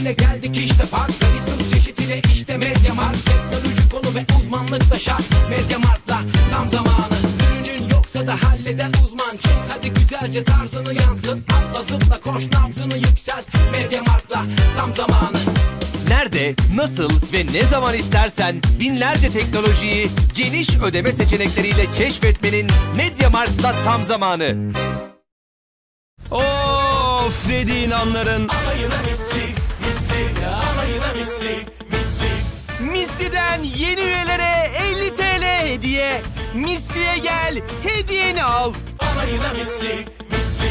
Yine geldik işte fark sayısız çeşitiyle işte medya mark Teknoloji konu ve uzmanlık da şart Medya markla tam zamanı Ürünün yoksa da halleder uzman Çık hadi güzelce tarzını yansın Atla zıpla koş nabzını yükselt Medya markla tam zamanı nerede, nasıl ve ne zaman istersen binlerce teknolojiyi geniş ödeme seçenekleriyle keşfetmenin MediaMarkt'la tam zamanı. Of dediğin anların alayına misli alayına misli, misli. Misli'den yeni üyelere 50 TL hediye. Misli'ye gel, hediyeni al. Alayına misli, misli.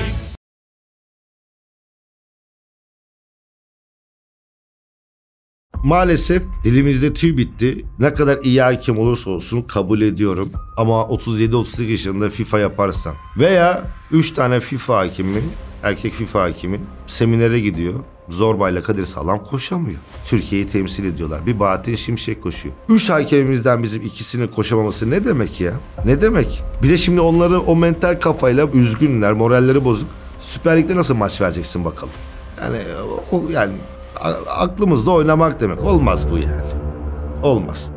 Maalesef dilimizde tüy bitti. Ne kadar iyi hakem olursa olsun kabul ediyorum. Ama 37-38 yaşında FIFA yaparsan veya 3 tane FIFA hakimi, erkek FIFA hakimi seminere gidiyor. Zorbayla Kadir Sağlam koşamıyor. Türkiye'yi temsil ediyorlar. Bir Bahattin Şimşek koşuyor. Üç hakemimizden bizim ikisinin koşamaması ne demek ya? Ne demek? Bir de şimdi onların o mental kafayla üzgünler, moralleri bozuk. Süper Lig'de nasıl maç vereceksin bakalım? Yani o yani aklımızda oynamak demek. Olmaz bu yani. Olmaz.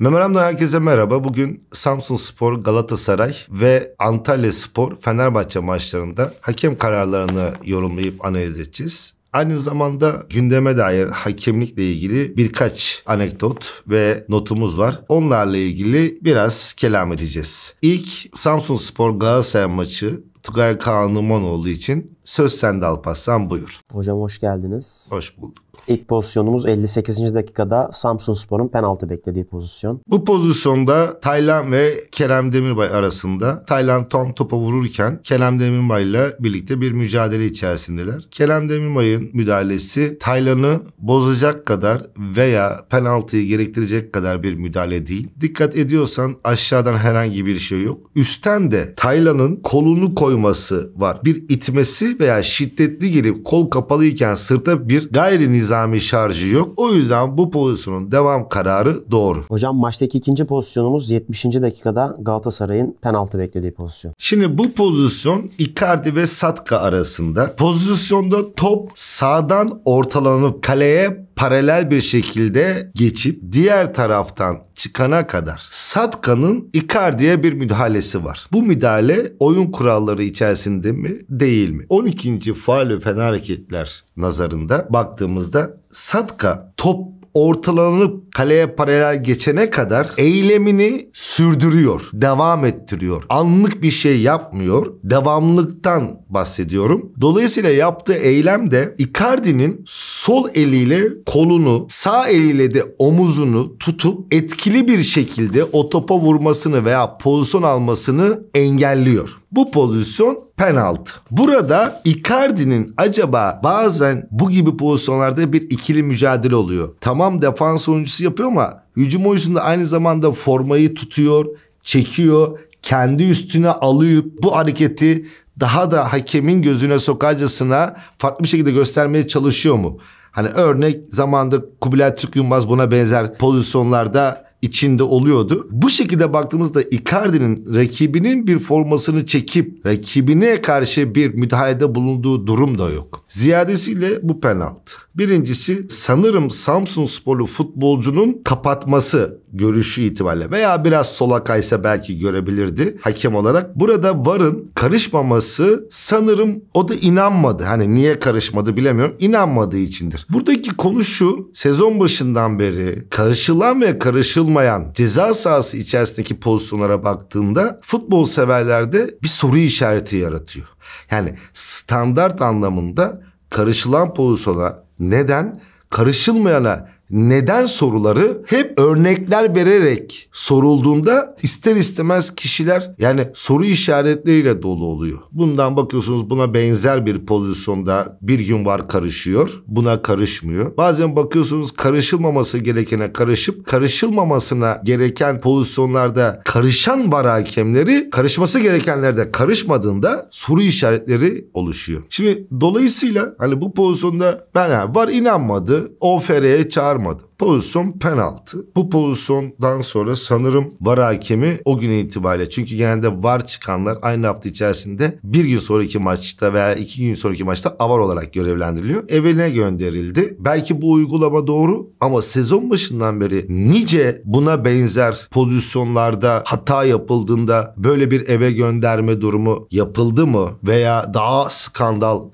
Memoram'dan herkese merhaba. Bugün Samsun Spor, Galatasaray ve Antalya Spor, Fenerbahçe maçlarında hakem kararlarını yorumlayıp analiz edeceğiz. Aynı zamanda gündeme dair hakemlikle ilgili birkaç anekdot ve notumuz var. Onlarla ilgili biraz kelam edeceğiz. İlk Samsun Spor Galatasaray maçı Tugay Kaan Numanoğlu için söz sende Alparslan buyur. Hocam hoş geldiniz. Hoş bulduk. İlk pozisyonumuz 58. dakikada Samsun Spor'un penaltı beklediği pozisyon. Bu pozisyonda Taylan ve Kerem Demirbay arasında Taylan tam topa vururken Kerem Demirbay ile birlikte bir mücadele içerisindeler. Kerem Demirbay'ın müdahalesi Taylan'ı bozacak kadar veya penaltıyı gerektirecek kadar bir müdahale değil. Dikkat ediyorsan aşağıdan herhangi bir şey yok. Üstten de Taylan'ın kolunu koyması var. Bir itmesi veya şiddetli gelip kol kapalıyken sırta bir gayri nizam İslami şarjı yok. O yüzden bu pozisyonun devam kararı doğru. Hocam maçtaki ikinci pozisyonumuz 70. dakikada Galatasaray'ın penaltı beklediği pozisyon. Şimdi bu pozisyon Icardi ve Satka arasında. Pozisyonda top sağdan ortalanıp kaleye paralel bir şekilde geçip diğer taraftan çıkana kadar Satka'nın Icardi'ye bir müdahalesi var. Bu müdahale oyun kuralları içerisinde mi değil mi? 12. faal ve fena hareketler nazarında baktığımızda Sadka top ortalanıp kaleye paralel geçene kadar eylemini sürdürüyor, devam ettiriyor. Anlık bir şey yapmıyor, devamlıktan bahsediyorum. Dolayısıyla yaptığı eylem de Icardi'nin sol eliyle kolunu, sağ eliyle de omuzunu tutup etkili bir şekilde o topa vurmasını veya pozisyon almasını engelliyor. Bu pozisyon penaltı. Burada Icardi'nin acaba bazen bu gibi pozisyonlarda bir ikili mücadele oluyor. Tamam defans oyuncusu yapıyor ama hücum oyuncusunda aynı zamanda formayı tutuyor, çekiyor, kendi üstüne alıyor. Bu hareketi daha da hakemin gözüne sokarcasına farklı bir şekilde göstermeye çalışıyor mu? Hani örnek zamanda Kubilay Türk Yılmaz buna benzer pozisyonlarda içinde oluyordu. Bu şekilde baktığımızda Icardi'nin rakibinin bir formasını çekip rakibine karşı bir müdahalede bulunduğu durum da yok. Ziyadesiyle bu penaltı. Birincisi sanırım Samsun Sporlu futbolcunun kapatması görüşü itibariyle veya biraz sola kaysa belki görebilirdi hakem olarak. Burada VAR'ın karışmaması sanırım o da inanmadı. Hani niye karışmadı bilemiyorum. İnanmadığı içindir. Buradaki konu şu sezon başından beri karışılan ve karışıl olmayan ceza sahası içerisindeki pozisyonlara baktığında, futbol severlerde bir soru işareti yaratıyor. Yani standart anlamında karışılan pozisyona neden karışılmayana neden soruları hep örnekler vererek sorulduğunda ister istemez kişiler yani soru işaretleriyle dolu oluyor. Bundan bakıyorsunuz buna benzer bir pozisyonda bir gün var karışıyor, buna karışmıyor. Bazen bakıyorsunuz karışılmaması gerekene karışıp karışılmamasına gereken pozisyonlarda karışan var hakemleri karışması gerekenlerde karışmadığında soru işaretleri oluşuyor. Şimdi dolayısıyla hani bu pozisyonda ben yani var inanmadı, OFR'ye çağırmadı varmadı. Pozisyon penaltı. Bu pozisyondan sonra sanırım var hakemi o gün itibariyle çünkü genelde var çıkanlar aynı hafta içerisinde bir gün sonraki maçta veya iki gün sonraki maçta avar olarak görevlendiriliyor. Evine gönderildi. Belki bu uygulama doğru ama sezon başından beri nice buna benzer pozisyonlarda hata yapıldığında böyle bir eve gönderme durumu yapıldı mı veya daha skandal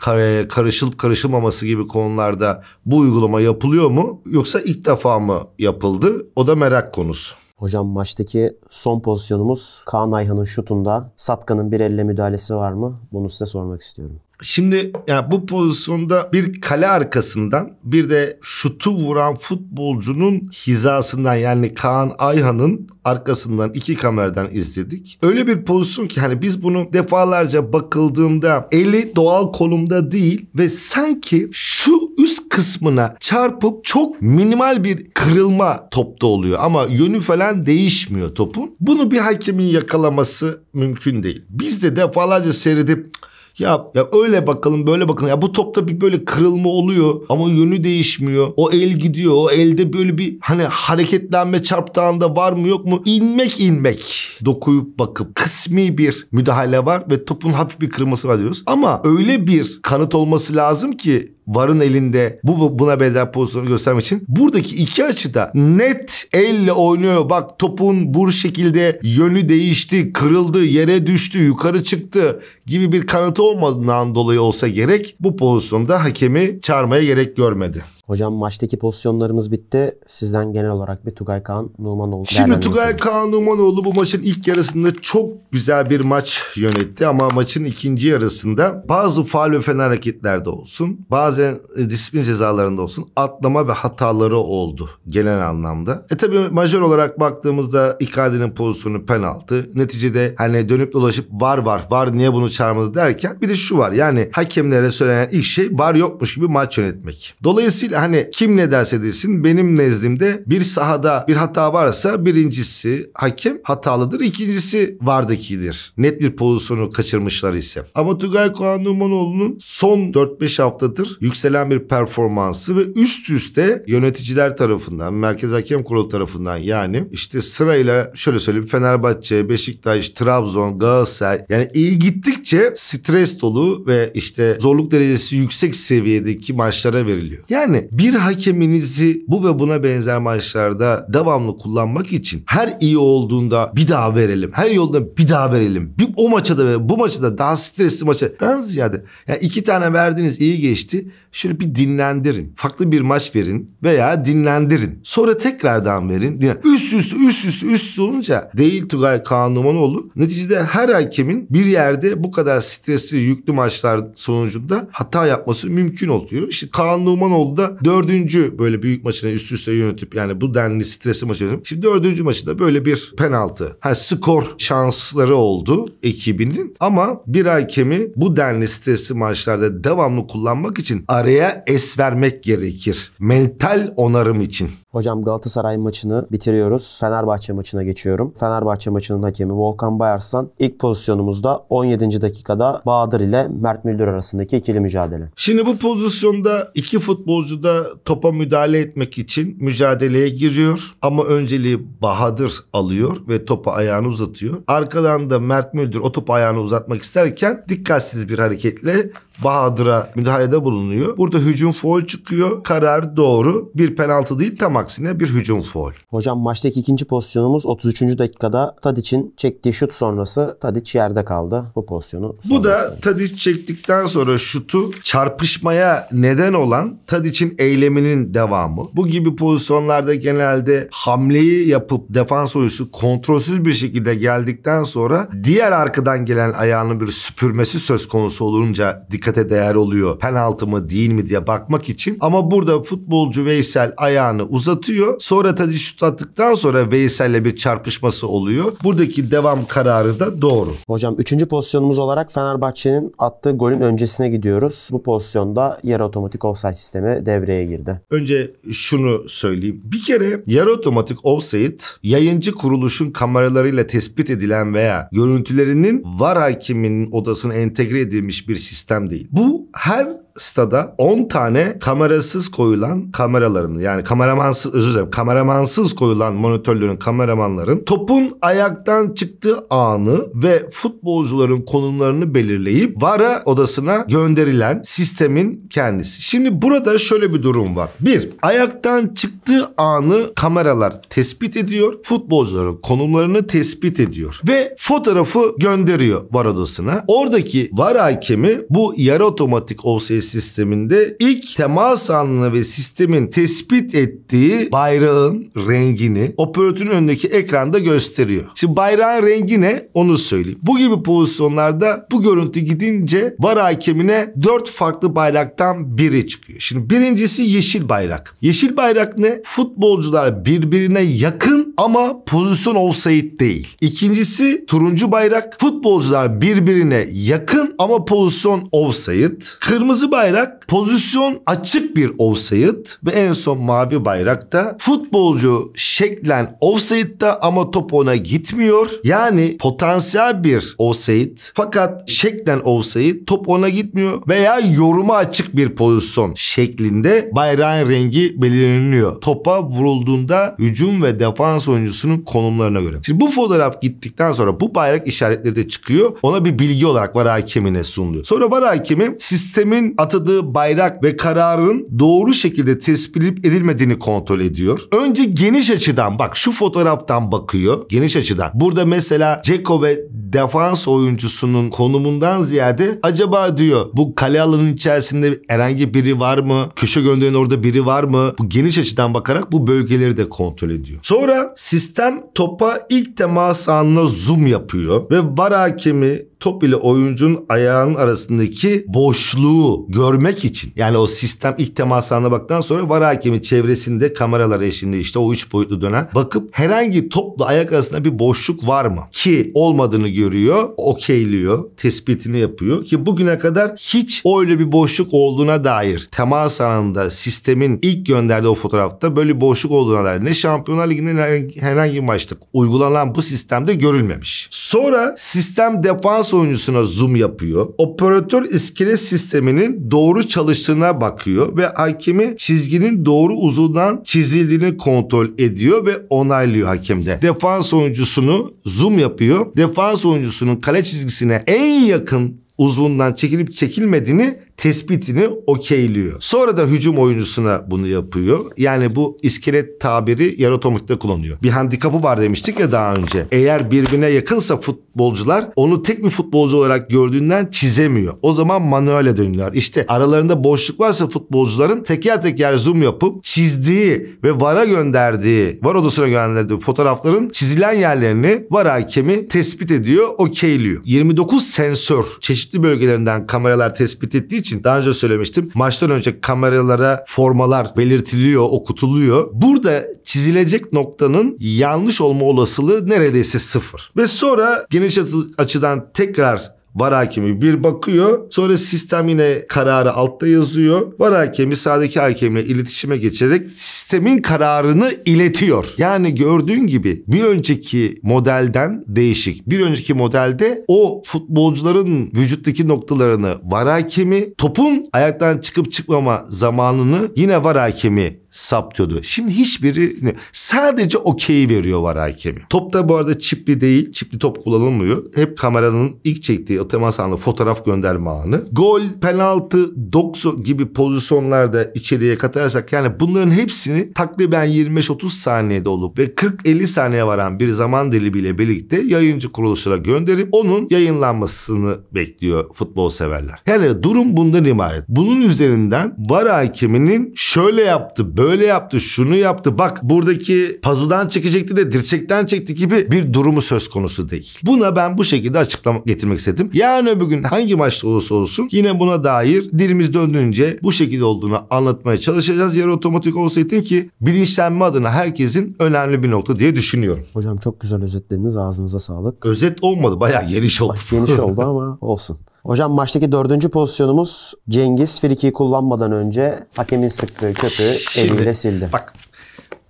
karışılıp karışılmaması gibi konularda bu uygulama yapılıyor mu yoksa yoksa ilk defa mı yapıldı? O da merak konusu. Hocam maçtaki son pozisyonumuz Kaan Ayhan'ın şutunda Satka'nın bir elle müdahalesi var mı? Bunu size sormak istiyorum. Şimdi yani bu pozisyonda bir kale arkasından bir de şutu vuran futbolcunun hizasından yani Kaan Ayhan'ın arkasından iki kameradan izledik. Öyle bir pozisyon ki hani biz bunu defalarca bakıldığında eli doğal kolumda değil ve sanki şu üst kısmına çarpıp çok minimal bir kırılma topta oluyor ama yönü falan değişmiyor topun. Bunu bir hakemin yakalaması mümkün değil. Biz de defalarca seyredip ya, ya öyle bakalım böyle bakalım. Ya bu topta bir böyle kırılma oluyor ama yönü değişmiyor. O el gidiyor. O elde böyle bir hani hareketlenme çarptığında var mı yok mu? İnmek inmek dokuyup bakıp kısmi bir müdahale var ve topun hafif bir kırılması var diyoruz. Ama öyle bir kanıt olması lazım ki varın elinde bu buna benzer pozisyonu göstermek için buradaki iki açıda net elle oynuyor. Bak topun bu şekilde yönü değişti, kırıldı, yere düştü, yukarı çıktı gibi bir kanıtı olmadığından dolayı olsa gerek bu pozisyonda hakemi çağırmaya gerek görmedi. Hocam maçtaki pozisyonlarımız bitti. Sizden genel olarak bir Tugay Kaan Numanoğlu Şimdi Tugay Kaan Numanoğlu bu maçın ilk yarısında çok güzel bir maç yönetti ama maçın ikinci yarısında bazı faal ve fener hareketlerde olsun, bazen disiplin cezalarında olsun atlama ve hataları oldu genel anlamda. E tabi majör olarak baktığımızda Icardi'nin pozisyonu penaltı. Neticede hani dönüp dolaşıp var var var niye bunu çağırmadı derken bir de şu var yani hakemlere söylenen ilk şey var yokmuş gibi maç yönetmek. Dolayısıyla Dolayısıyla hani kim ne derse desin benim nezdimde bir sahada bir hata varsa birincisi hakem hatalıdır. ikincisi vardakidir. Net bir pozisyonu kaçırmışlar ise. Ama Tugay Koğan Numanoğlu'nun son 4-5 haftadır yükselen bir performansı ve üst üste yöneticiler tarafından, Merkez Hakem Kurulu tarafından yani işte sırayla şöyle söyleyeyim Fenerbahçe, Beşiktaş, Trabzon, Galatasaray yani iyi gittikçe stres dolu ve işte zorluk derecesi yüksek seviyedeki maçlara veriliyor. Yani bir hakeminizi bu ve buna benzer maçlarda devamlı kullanmak için her iyi olduğunda bir daha verelim. Her yolda bir daha verelim. Bir, o maça da Bu maça da daha stresli maça. Daha ziyade yani iki tane verdiniz iyi geçti. Şöyle bir dinlendirin. Farklı bir maç verin veya dinlendirin. Sonra tekrardan verin. Dinlen. Üst üste üst üste üst üste olunca değil Tugay Kaan Numanoğlu. Neticede her hakemin bir yerde bu kadar stresli yüklü maçlar sonucunda hata yapması mümkün oluyor. İşte Kaan Numanoğlu da dördüncü böyle büyük maçını üst üste yönetip yani bu denli stresli maçı yönetip. Şimdi dördüncü maçında böyle bir penaltı. Ha skor şansları oldu ekibinin ama bir hakemi bu denli stresli maçlarda devamlı kullanmak için araya es vermek gerekir. Mental onarım için. Hocam Galatasaray maçını bitiriyoruz. Fenerbahçe maçına geçiyorum. Fenerbahçe maçının hakemi Volkan Bayarslan ilk pozisyonumuzda 17. dakikada Bahadır ile Mert Müldür arasındaki ikili mücadele. Şimdi bu pozisyonda iki futbolcu da topa müdahale etmek için mücadeleye giriyor ama önceliği Bahadır alıyor ve topu ayağını uzatıyor. Arkadan da Mert Müldür o topu ayağını uzatmak isterken dikkatsiz bir hareketle Bahadır'a müdahalede bulunuyor. Burada hücum foul çıkıyor. Karar doğru. Bir penaltı değil tam aksine bir hücum foul. Hocam maçtaki ikinci pozisyonumuz 33. dakikada Tadic'in çektiği şut sonrası Tadic yerde kaldı. Bu pozisyonu. Bu da Tadic çektikten sonra şutu çarpışmaya neden olan Tadic'in eyleminin devamı. Bu gibi pozisyonlarda genelde hamleyi yapıp defans oyusu kontrolsüz bir şekilde geldikten sonra diğer arkadan gelen ayağının bir süpürmesi söz konusu olunca dikkat dikkate değer oluyor. Penaltı mı değil mi diye bakmak için. Ama burada futbolcu Veysel ayağını uzatıyor. Sonra Tadic şut attıktan sonra Veysel'le bir çarpışması oluyor. Buradaki devam kararı da doğru. Hocam 3. pozisyonumuz olarak Fenerbahçe'nin attığı golün öncesine gidiyoruz. Bu pozisyonda yarı otomatik offside sistemi devreye girdi. Önce şunu söyleyeyim. Bir kere yarı otomatik offside yayıncı kuruluşun kameralarıyla tespit edilen veya görüntülerinin var hakiminin odasına entegre edilmiş bir sistem değil değil. Bu her stada 10 tane kamerasız koyulan kameraların yani kameramansız özür dilerim kameramansız koyulan monitörlerin kameramanların topun ayaktan çıktığı anı ve futbolcuların konumlarını belirleyip VAR'a odasına gönderilen sistemin kendisi. Şimdi burada şöyle bir durum var. Bir, ayaktan çıktığı anı kameralar tespit ediyor. Futbolcuların konumlarını tespit ediyor. Ve fotoğrafı gönderiyor VAR odasına. Oradaki VAR hakemi bu yarı otomatik olsaydı sisteminde ilk temas anını ve sistemin tespit ettiği bayrağın rengini operatörün önündeki ekranda gösteriyor. Şimdi bayrağın rengi ne onu söyleyeyim. Bu gibi pozisyonlarda bu görüntü gidince var hakemine dört farklı bayraktan biri çıkıyor. Şimdi birincisi yeşil bayrak. Yeşil bayrak ne? Futbolcular birbirine yakın ama pozisyon offside değil. İkincisi turuncu bayrak. Futbolcular birbirine yakın ama pozisyon offside. Kırmızı bayrak pozisyon açık bir offside ve en son mavi bayrakta futbolcu şeklen offside'da ama top ona gitmiyor. Yani potansiyel bir offside fakat şeklen offside top ona gitmiyor veya yoruma açık bir pozisyon şeklinde bayrağın rengi belirleniyor. Topa vurulduğunda hücum ve defans defans oyuncusunun konumlarına göre. Şimdi bu fotoğraf gittikten sonra bu bayrak işaretleri de çıkıyor. Ona bir bilgi olarak var hakemine sunuluyor. Sonra var hakemi sistemin atadığı bayrak ve kararın doğru şekilde tespit edilmediğini kontrol ediyor. Önce geniş açıdan bak şu fotoğraftan bakıyor. Geniş açıdan. Burada mesela Ceko ve defans oyuncusunun konumundan ziyade acaba diyor bu kale alanının içerisinde herhangi biri var mı? Köşe gönderin orada biri var mı? Bu geniş açıdan bakarak bu bölgeleri de kontrol ediyor. Sonra sistem topa ilk temas anına zoom yapıyor ve var hakemi top ile oyuncunun ayağının arasındaki boşluğu görmek için yani o sistem ilk temas anına baktıktan sonra var hakemin çevresinde kameralar eşliğinde işte o üç boyutlu dönen bakıp herhangi topla ayak arasında bir boşluk var mı? Ki olmadığını görüyor, okeyliyor, tespitini yapıyor ki bugüne kadar hiç öyle bir boşluk olduğuna dair temas anında sistemin ilk gönderdiği o fotoğrafta böyle boşluk olduğuna dair ne Şampiyonlar Ligi'nin herhangi bir maçta uygulanan bu sistemde görülmemiş. Sonra sistem defans kas oyuncusuna zoom yapıyor. Operatör iskelet sisteminin doğru çalıştığına bakıyor ve hakemi çizginin doğru uzundan çizildiğini kontrol ediyor ve onaylıyor hakemde. Defans oyuncusunu zoom yapıyor. Defans oyuncusunun kale çizgisine en yakın uzundan çekilip çekilmediğini tespitini okeyliyor. Sonra da hücum oyuncusuna bunu yapıyor. Yani bu iskelet tabiri Yarotomik'te kullanıyor. Bir handikapı var demiştik ya daha önce. Eğer birbirine yakınsa futbolcular onu tek bir futbolcu olarak gördüğünden çizemiyor. O zaman manuele dönüyorlar. İşte aralarında boşluk varsa futbolcuların teker teker zoom yapıp çizdiği ve VAR'a gönderdiği, VAR odasına gönderdiği fotoğrafların çizilen yerlerini VAR hakemi tespit ediyor, okeyliyor. 29 sensör çeşitli bölgelerinden kameralar tespit ettiği için daha önce söylemiştim. Maçtan önce kameralara formalar belirtiliyor, okutuluyor. Burada çizilecek noktanın yanlış olma olasılığı neredeyse sıfır. Ve sonra geniş açıdan tekrar Var hakemi bir bakıyor. Sonra sistem yine kararı altta yazıyor. Var hakemi sağdaki hakemle iletişime geçerek sistemin kararını iletiyor. Yani gördüğün gibi bir önceki modelden değişik. Bir önceki modelde o futbolcuların vücuttaki noktalarını var hakemi, topun ayaktan çıkıp çıkmama zamanını yine var hakemi saptıyordu. Şimdi hiçbiri sadece okey veriyor var hakemi. da bu arada çipli değil. Çipli top kullanılmıyor. Hep kameranın ilk çektiği o temas anı fotoğraf gönderme anı. Gol, penaltı, dokso gibi pozisyonlarda içeriye katarsak yani bunların hepsini takriben 25-30 saniyede olup ve 40-50 saniye varan bir zaman dilimiyle birlikte yayıncı kuruluşlara gönderip onun yayınlanmasını bekliyor futbol severler. Yani durum bundan ibaret. Bunun üzerinden var hakeminin şöyle yaptı, böyle Böyle yaptı, şunu yaptı. Bak buradaki pazıdan çekecekti de dirsekten çekti gibi bir durumu söz konusu değil. Buna ben bu şekilde açıklama getirmek istedim. Yarın öbür gün hangi maçta olursa olsun yine buna dair dilimiz döndüğünce bu şekilde olduğunu anlatmaya çalışacağız. Yarı otomatik olsaydın ki bilinçlenme adına herkesin önemli bir nokta diye düşünüyorum. Hocam çok güzel özetlediniz. Ağzınıza sağlık. Özet olmadı. Bayağı geniş oldu. Geniş oldu ama olsun. Hocam maçtaki dördüncü pozisyonumuz Cengiz Friki'yi kullanmadan önce hakemin sıktığı köpüğü eliyle sildi. Bak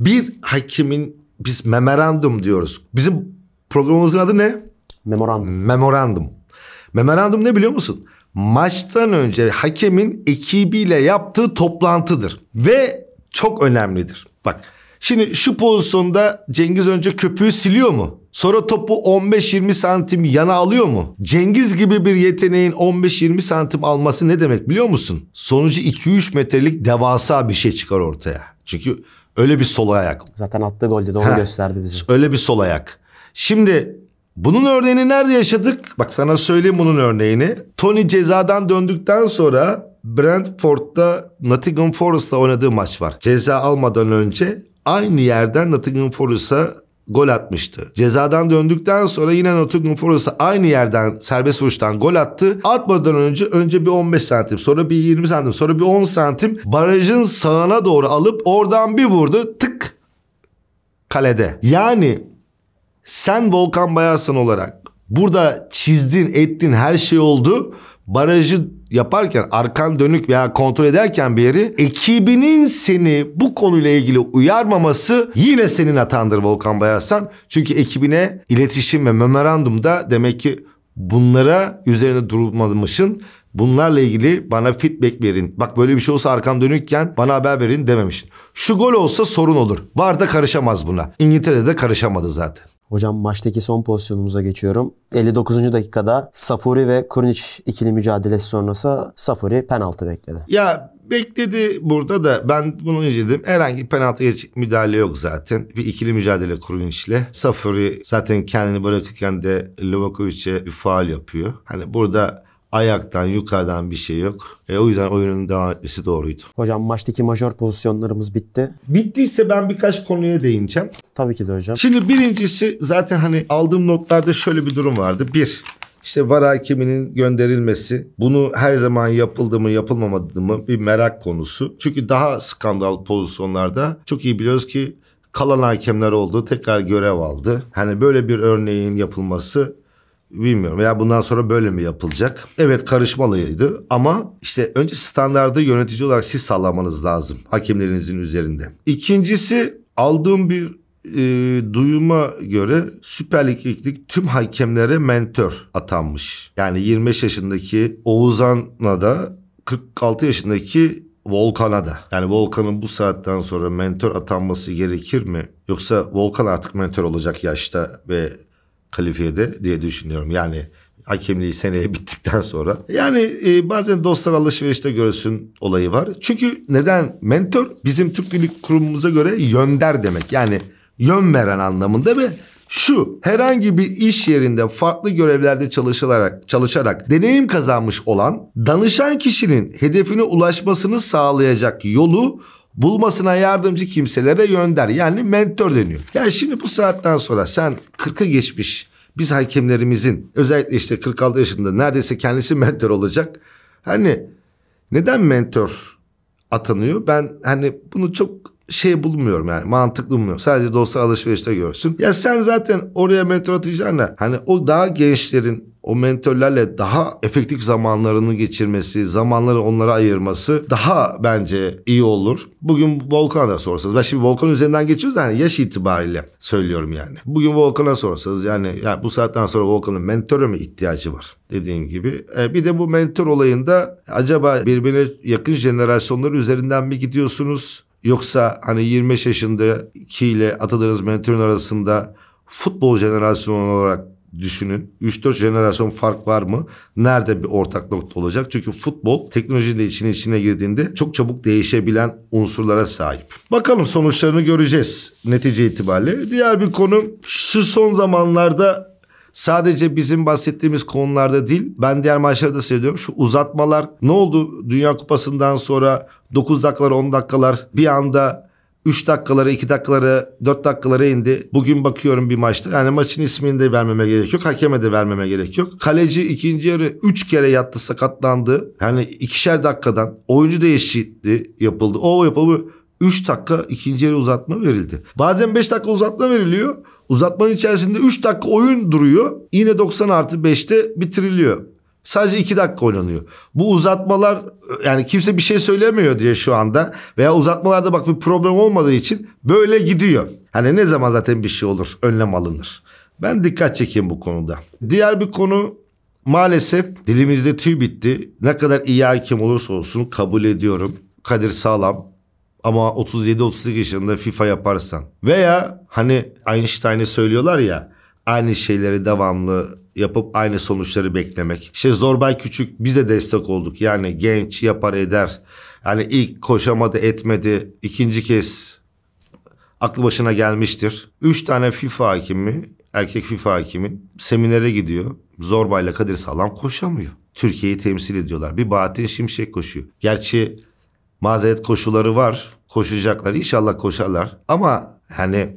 bir hakemin biz memorandum diyoruz. Bizim programımızın adı ne? Memorandum. Memorandum. Memorandum ne biliyor musun? Maçtan önce hakemin ekibiyle yaptığı toplantıdır. Ve çok önemlidir. Bak Şimdi şu pozisyonda Cengiz önce köpüğü siliyor mu? Sonra topu 15-20 santim yana alıyor mu? Cengiz gibi bir yeteneğin 15-20 santim alması ne demek biliyor musun? Sonucu 2-3 metrelik devasa bir şey çıkar ortaya. Çünkü öyle bir sol ayak. Zaten attığı golde de onu gösterdi bize. Öyle bir sol ayak. Şimdi bunun örneğini nerede yaşadık? Bak sana söyleyeyim bunun örneğini. Tony cezadan döndükten sonra Brentford'da Nottingham Forest'ta oynadığı maç var. Ceza almadan önce aynı yerden Nottingham Forest'a gol atmıştı. Cezadan döndükten sonra yine Nottingham Forest'a aynı yerden serbest vuruştan gol attı. Atmadan önce önce bir 15 santim sonra bir 20 santim sonra bir 10 santim barajın sağına doğru alıp oradan bir vurdu tık kalede. Yani sen Volkan Bayarsan olarak burada çizdin ettin her şey oldu barajı yaparken arkan dönük veya kontrol ederken bir yeri ekibinin seni bu konuyla ilgili uyarmaması yine senin hatandır Volkan Bayarsan. Çünkü ekibine iletişim ve memorandumda demek ki bunlara üzerine durulmamışın Bunlarla ilgili bana feedback verin. Bak böyle bir şey olsa arkam dönükken bana haber verin dememişsin. Şu gol olsa sorun olur. Var da karışamaz buna. İngiltere'de karışamadı zaten. Hocam maçtaki son pozisyonumuza geçiyorum. 59. dakikada Safuri ve Kurnic ikili mücadelesi sonrası Safuri penaltı bekledi. Ya bekledi burada da ben bunu izledim. Herhangi penaltı geçik müdahale yok zaten. Bir ikili mücadele Kuruniç'le. Safuri zaten kendini bırakırken de Livakovic'e bir faal yapıyor. Hani burada Ayaktan yukarıdan bir şey yok. E, o yüzden oyunun devam etmesi doğruydu. Hocam maçtaki majör pozisyonlarımız bitti. Bittiyse ben birkaç konuya değineceğim. Tabii ki de hocam. Şimdi birincisi zaten hani aldığım notlarda şöyle bir durum vardı. Bir, işte var hakiminin gönderilmesi bunu her zaman yapıldı mı yapılmamadı mı bir merak konusu. Çünkü daha skandal pozisyonlarda çok iyi biliyoruz ki kalan hakemler oldu tekrar görev aldı. Hani böyle bir örneğin yapılması Bilmiyorum veya bundan sonra böyle mi yapılacak? Evet karışmalıydı ama işte önce standardı yönetici olarak siz sallamanız lazım hakemlerinizin üzerinde. İkincisi aldığım bir e, duyuma göre Süper Lig tüm hakemlere mentor atanmış. Yani 25 yaşındaki Oğuzan'a da 46 yaşındaki Volkan'a da. Yani Volkan'ın bu saatten sonra mentor atanması gerekir mi? Yoksa Volkan artık mentor olacak yaşta ve kalifiyede diye düşünüyorum. Yani hakemliği seneye bittikten sonra. Yani e, bazen dostlar alışverişte görsün olayı var. Çünkü neden? Mentor bizim Türk dilik Kurumumuza göre yönder demek. Yani yön veren anlamında ve şu herhangi bir iş yerinde farklı görevlerde çalışılarak çalışarak deneyim kazanmış olan danışan kişinin hedefine ulaşmasını sağlayacak yolu bulmasına yardımcı kimselere yönder. Yani mentor deniyor. Yani şimdi bu saatten sonra sen 40'ı geçmiş biz hakemlerimizin özellikle işte 46 yaşında neredeyse kendisi mentor olacak. Hani neden mentor atanıyor? Ben hani bunu çok şey bulmuyorum yani mantıklı bulmuyorum. Sadece dostlar alışverişte görsün. Ya sen zaten oraya mentor atacağına hani o daha gençlerin o mentorlarla daha efektif zamanlarını geçirmesi, zamanları onlara ayırması daha bence iyi olur. Bugün Volkan'a da sorsanız. Ben şimdi Volkan üzerinden geçiyoruz yani yaş itibariyle söylüyorum yani. Bugün Volkan'a sorsanız yani, yani bu saatten sonra Volkan'ın mentöre mi ihtiyacı var? Dediğim gibi. E, bir de bu mentor olayında acaba birbirine yakın jenerasyonları üzerinden mi gidiyorsunuz? Yoksa hani 25 yaşındaki ile atadığınız mentorun arasında futbol jenerasyonu olarak düşünün. 3-4 jenerasyon fark var mı? Nerede bir ortak nokta olacak? Çünkü futbol teknolojinin de içine içine girdiğinde çok çabuk değişebilen unsurlara sahip. Bakalım sonuçlarını göreceğiz netice itibariyle. Diğer bir konu şu son zamanlarda Sadece bizim bahsettiğimiz konularda değil. Ben diğer maçları da seyrediyorum. Şu uzatmalar ne oldu? Dünya Kupası'ndan sonra 9 dakikalar 10 dakikalar bir anda 3 dakikalara, 2 dakikalara, 4 dakikalara indi. Bugün bakıyorum bir maçta. Yani maçın ismini de vermeme gerek yok. Hakeme de vermeme gerek yok. Kaleci ikinci yarı 3 kere yattı, sakatlandı. Yani ikişer dakikadan. Oyuncu değişikliği yapıldı. O yapıldı. 3 dakika ikinci yarı uzatma verildi. Bazen 5 dakika uzatma veriliyor. Uzatmanın içerisinde 3 dakika oyun duruyor. Yine 90 artı 5'te bitiriliyor. Sadece 2 dakika oynanıyor. Bu uzatmalar yani kimse bir şey söylemiyor diye şu anda veya uzatmalarda bak bir problem olmadığı için böyle gidiyor. Hani ne zaman zaten bir şey olur, önlem alınır. Ben dikkat çekeyim bu konuda. Diğer bir konu maalesef dilimizde tüy bitti. Ne kadar iyi hakem olursa olsun kabul ediyorum. Kadir Sağlam ama 37-38 yaşında FIFA yaparsan veya hani Einstein'e söylüyorlar ya aynı şeyleri devamlı yapıp aynı sonuçları beklemek. İşte Zorbay Küçük bize destek olduk. Yani genç yapar eder. Yani ilk koşamadı etmedi. ikinci kez aklı başına gelmiştir. Üç tane FIFA hakimi, erkek FIFA hakimi seminere gidiyor. Zorbayla Kadir Sağlam koşamıyor. Türkiye'yi temsil ediyorlar. Bir Bahattin Şimşek koşuyor. Gerçi mazeret koşulları var. Koşacaklar. İnşallah koşarlar. Ama hani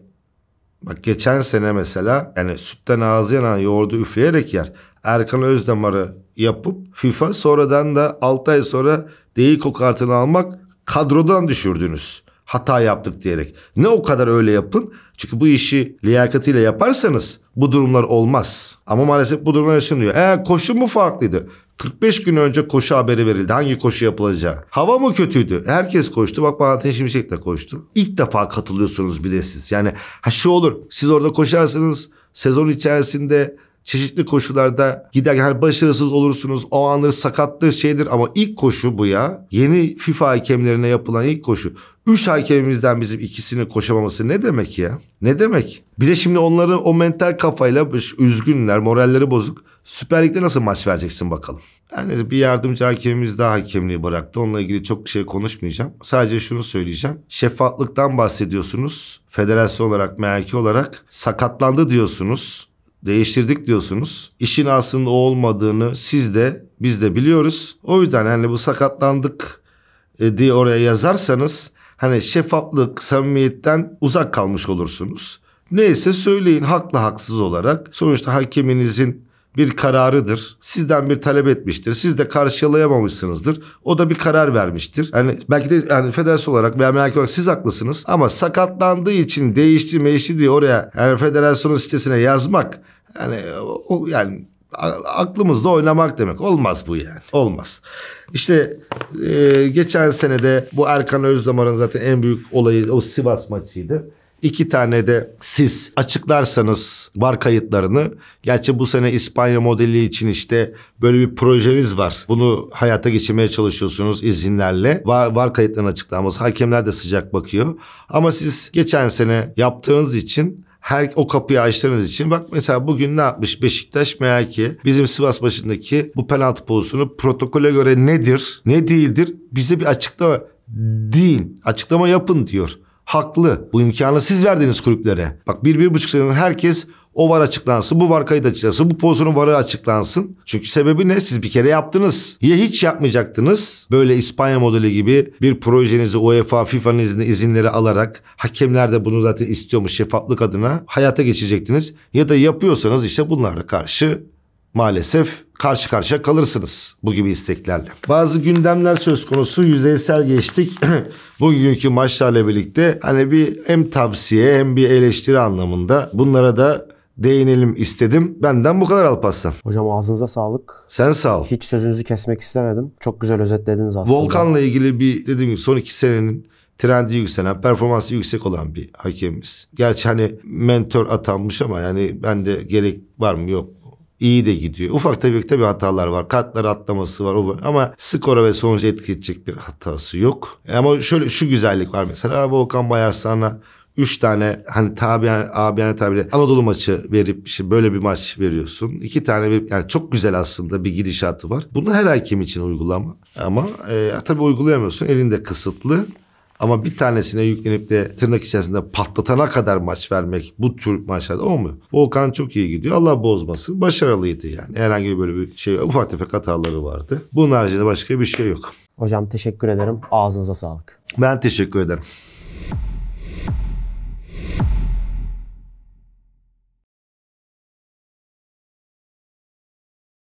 bak geçen sene mesela yani sütten ağzı yanan yoğurdu üfleyerek yer. Erkan Özdemarı yapıp FIFA sonradan da 6 ay sonra değil kokartını almak kadrodan düşürdünüz. Hata yaptık diyerek. Ne o kadar öyle yapın. Çünkü bu işi liyakatiyle yaparsanız bu durumlar olmaz. Ama maalesef bu durumlar yaşanıyor. E koşu mu farklıydı? 45 gün önce koşu haberi verildi. Hangi koşu yapılacağı. Hava mı kötüydü? Herkes koştu. Bak Bahattin Şimşek de koştu. İlk defa katılıyorsunuz bir de siz. Yani ha şu olur. Siz orada koşarsınız. Sezon içerisinde çeşitli koşularda gider yani başarısız olursunuz. O anları sakatlığı şeydir ama ilk koşu bu ya. Yeni FIFA hakemlerine yapılan ilk koşu. Üç hakemimizden bizim ikisini koşamaması ne demek ya? Ne demek? Bir de şimdi onları o mental kafayla üzgünler, moralleri bozuk. Süper Lig'de nasıl maç vereceksin bakalım. Yani bir yardımcı hakemimiz daha hakemliği bıraktı. Onunla ilgili çok şey konuşmayacağım. Sadece şunu söyleyeceğim. Şeffaflıktan bahsediyorsunuz. Federasyon olarak, MHK olarak sakatlandı diyorsunuz. Değiştirdik diyorsunuz. İşin aslında o olmadığını siz de biz de biliyoruz. O yüzden hani bu sakatlandık e, diye oraya yazarsanız hani şeffaflık, samimiyetten uzak kalmış olursunuz. Neyse söyleyin haklı haksız olarak. Sonuçta hakeminizin bir kararıdır. Sizden bir talep etmiştir. Siz de karşılayamamışsınızdır. O da bir karar vermiştir. Yani belki de yani federasyon olarak veya meyakil olarak siz haklısınız ama sakatlandığı için değişti meyişti diye oraya yani federasyonun sitesine yazmak yani o yani aklımızda oynamak demek. Olmaz bu yani. Olmaz. İşte e, geçen senede bu Erkan Özdamar'ın zaten en büyük olayı o Sivas maçıydı. İki tane de siz açıklarsanız var kayıtlarını. Gerçi bu sene İspanya modeli için işte böyle bir projeniz var. Bunu hayata geçirmeye çalışıyorsunuz izinlerle. Var, var kayıtların açıklanması. Hakemler de sıcak bakıyor. Ama siz geçen sene yaptığınız için her o kapıyı açtığınız için bak mesela bugün ne yapmış Beşiktaş meğer ki bizim Sivas başındaki bu penaltı pozisyonu protokole göre nedir ne değildir bize bir açıklama değil açıklama yapın diyor haklı. Bu imkanı siz verdiniz kulüplere. Bak bir, bir buçuk seneden herkes o var açıklansın, bu var kayıt açıklansın, bu pozisyonun varı açıklansın. Çünkü sebebi ne? Siz bir kere yaptınız. Ya hiç yapmayacaktınız? Böyle İspanya modeli gibi bir projenizi UEFA, FIFA'nın izni, izinleri alarak hakemler de bunu zaten istiyormuş şeffaflık adına hayata geçecektiniz. Ya da yapıyorsanız işte bunlara karşı maalesef karşı karşıya kalırsınız bu gibi isteklerle. Bazı gündemler söz konusu yüzeysel geçtik. Bugünkü maçlarla birlikte hani bir hem tavsiye hem bir eleştiri anlamında bunlara da değinelim istedim. Benden bu kadar Alparslan. Hocam ağzınıza sağlık. Sen sağ ol. Hiç sözünüzü kesmek istemedim. Çok güzel özetlediniz aslında. Volkan'la ilgili bir dediğim gibi son iki senenin trendi yükselen, performansı yüksek olan bir hakemimiz. Gerçi hani mentor atanmış ama yani ben de gerek var mı yok iyi de gidiyor. Ufak tabii ki bir hatalar var. Kartlar atlaması var. Ama skora ve sonucu etki edecek bir hatası yok. E, ama şöyle şu güzellik var mesela Volkan sana Üç tane hani tabi abi yani tabi Anadolu maçı verip işte böyle bir maç veriyorsun. iki tane verip yani çok güzel aslında bir gidişatı var. Bunu her hakem için uygulama ama e, tabii uygulayamıyorsun. Elinde kısıtlı. Ama bir tanesine yüklenip de tırnak içerisinde patlatana kadar maç vermek bu tür maçlarda olmuyor. Volkan çok iyi gidiyor. Allah bozmasın. Başarılıydı yani. Herhangi böyle bir şey ufak tefek hataları vardı. Bunun haricinde başka bir şey yok. Hocam teşekkür ederim. Ağzınıza sağlık. Ben teşekkür ederim.